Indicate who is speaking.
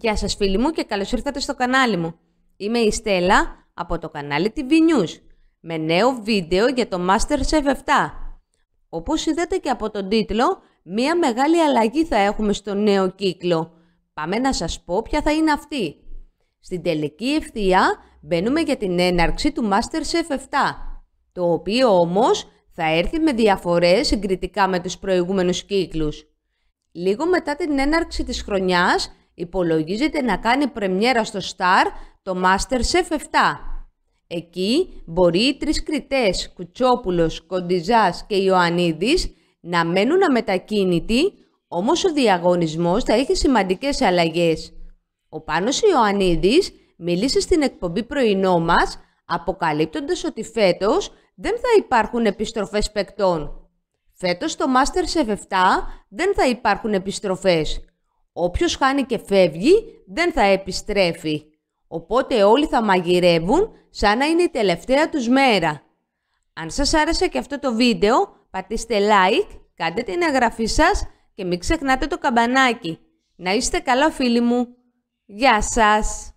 Speaker 1: Γεια σας φίλοι μου και καλώς ήρθατε στο κανάλι μου. Είμαι η Στέλλα από το κανάλι TV News με νέο βίντεο για το Masterchef 7. Όπως είδατε και από τον τίτλο, μία μεγάλη αλλαγή θα έχουμε στο νέο κύκλο. Πάμε να σας πω ποια θα είναι αυτή. Στην τελική ευθεία μπαίνουμε για την έναρξη του Masterchef 7, το οποίο όμως θα έρθει με διαφορές συγκριτικά με τους προηγούμενους κύκλους. Λίγο μετά την έναρξη της χρονιάς Υπολογίζεται να κάνει πρεμιέρα στο Star το Masterchef 7. Εκεί μπορεί οι τρεις κριτές, Κουτσόπουλος, Κοντιζάς και Ιωαννίδης, να μένουν αμετακίνητοι, όμως ο διαγωνισμός θα έχει σημαντικές αλλαγές. Ο Πάνος Ιωαννίδης μίλησε στην εκπομπή πρωινό μας, αποκαλύπτοντας ότι φέτος δεν θα υπάρχουν επιστροφές παικτών. Φέτος στο Masterchef 7 δεν θα υπάρχουν επιστροφές. Όποιος χάνει και φεύγει δεν θα επιστρέφει. Οπότε όλοι θα μαγειρεύουν σαν να είναι η τελευταία τους μέρα. Αν σας άρεσε και αυτό το βίντεο, πατήστε like, κάντε την εγγραφή σας και μην ξεχνάτε το καμπανάκι. Να είστε καλά φίλοι μου. Γεια σας!